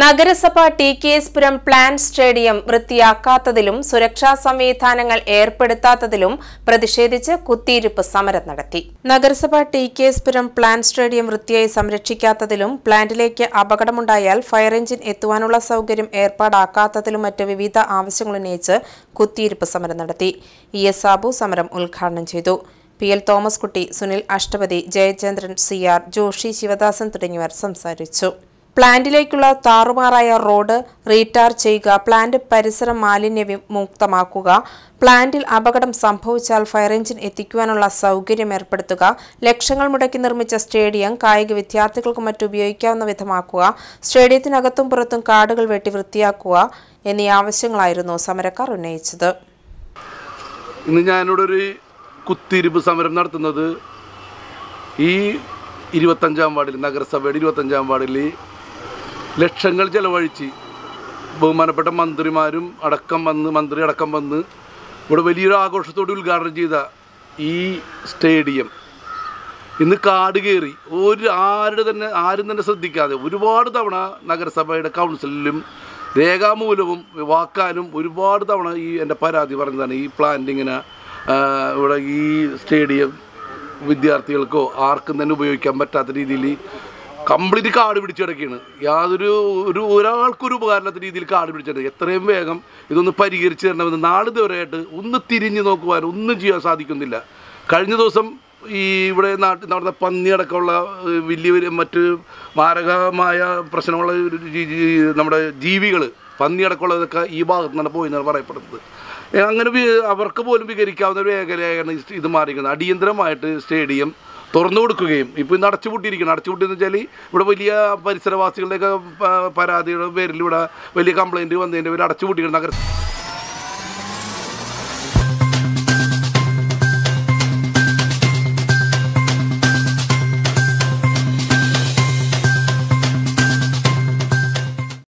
നഗരസഭ T K S Puram plan stadium വൃത്തിയാക്കാത്തതിലും സുരക്ഷാ സംവിധാനങ്ങൾ ഏർപ്പെടുത്താത്തതിലും പ്രതിഷേധിച്ച് കുത്തിയിരുപ്പ് സമരം നടത്തി നഗരസഭ T K S Puram plan stadium വൃത്തിയായി സംരക്ഷിക്കാത്തതിലും പ്ലാന്റിലേക്ക് അപകടമുണ്ടായാൽ ഫയർ എഞ്ചിൻ എത്തുവാനുള്ള സൗകര്യം ഏർപ്പാടാക്കാത്തതിലും മറ്റ് വിവിധ ആവശ്യങ്ങൾ ഉന്നയിച്ച് കുത്തിയിരുപ്പ് സമരം നടത്തി ഇ എസ് സാബു സമരം ഉദ്ഘാടനം ചെയ്തു P L Thomas Kutty Sunil Ashtapathi Jayachandran C R Joshi Sivadasan തുടങ്ങിയവർ സംസാരിച്ചു പ്ലാന്റിലേക്കുള്ള താറുമാറായ റോഡ് റീടാർ ചെയ്യുക പ്ലാന്റ് പരിസരം മാലിന്യ വിമുക്തമാക്കുക പ്ലാന്റിൽ അപകടം സംഭവിച്ചാൽ ഫയർ എഞ്ചിൻ എത്തിക്കുവാനുള്ള സൗകര്യം ഏർപ്പെടുത്തുക ലക്ഷങ്ങൾ മുടക്കി നിർമ്മിച്ച സ്റ്റേഡിയം കായിക വിദ്യാർത്ഥികൾക്ക് മറ്റുപയോഗിക്കാവുന്ന വിധമാക്കുക സ്റ്റേഡിയത്തിനകത്തും പുറത്തും കാടുകൾ വെട്ടി വൃത്തിയാക്കുക എന്നീ ആവശ്യങ്ങളായിരുന്നു സമരക്കാർ ഉന്നയിച്ചത് ഇന്ന് ഒരു കുത്തിരിപ്പ് സമരം നടത്തുന്നത് ഈ ഇരുപത്തഞ്ചാം വാർഡിൽ നഗരസഭയുടെ ഇരുപത്തഞ്ചാം വാർഡിൽ ലക്ഷങ്ങൾ ചിലവഴിച്ച് ബഹുമാനപ്പെട്ട മന്ത്രിമാരും അടക്കം വന്ന് മന്ത്രി അടക്കം വന്ന് ഇവിടെ വലിയൊരു ആഘോഷത്തോടെ ഉദ്ഘാടനം ചെയ്ത ഈ സ്റ്റേഡിയം ഇന്ന് കാട് കയറി ഒരു ആരുടെ തന്നെ ആരും തന്നെ ശ്രദ്ധിക്കാതെ ഒരുപാട് തവണ നഗരസഭയുടെ കൗൺസിലിലും രേഖാമൂലവും വാക്കാലും ഒരുപാട് തവണ ഈ എൻ്റെ പരാതി പറഞ്ഞതാണ് ഈ പ്ലാന്റിങ്ങിന് ഇവിടെ ഈ സ്റ്റേഡിയം വിദ്യാർത്ഥികൾക്കോ ആർക്കും തന്നെ ഉപയോഗിക്കാൻ പറ്റാത്ത രീതിയിൽ കംപ്ലീറ്റ് കാട് പിടിച്ചു കിടക്കുകയാണ് യാതൊരു ഒരു ഒരാൾക്കൊരു ഉപകാരമില്ലാത്ത രീതിയിൽ കാട് പിടിച്ചിട്ടുണ്ട് എത്രയും വേഗം ഇതൊന്ന് പരിഹരിച്ച് തരണമെന്ന് നാട് ദൂരമായിട്ട് ഒന്ന് തിരിഞ്ഞു നോക്കുവാൻ ഒന്നും ചെയ്യാൻ സാധിക്കുന്നില്ല കഴിഞ്ഞ ദിവസം ഈ ഇവിടെ നാട്ടിൽ നടന്ന പന്നിയടക്കമുള്ള വലിയ മറ്റ് മാരകമായ പ്രശ്നമുള്ള നമ്മുടെ ജീവികൾ പന്നിയടക്കമുള്ളതൊക്കെ ഈ ഭാഗത്ത് നിന്നാണ് പോയെന്നാണ് പറയപ്പെടുന്നത് അങ്ങനെ അവർക്ക് പോലും വികരിക്കാവുന്ന ഒരു മേഖലയാണ് ഇത് മാറിയിരിക്കുന്നത് അടിയന്തരമായിട്ട് സ്റ്റേഡിയം തുറന്നു കൊടുക്കുകയും ഇപ്പോൾ ഇന്ന് അടച്ചുപൂട്ടിയിരിക്കണം അടച്ചുപൂട്ടിയെന്ന് വെച്ചാൽ ഇവിടെ വലിയ പരിസരവാസികളുടെയൊക്കെ പരാതിയുടെ പേരിൽ ഇവിടെ വലിയ കംപ്ലൈൻറ്റ് വന്നതിൻ്റെ പേര് അടച്ചുപൂട്ടിയിരുന്നു നഗരസഭ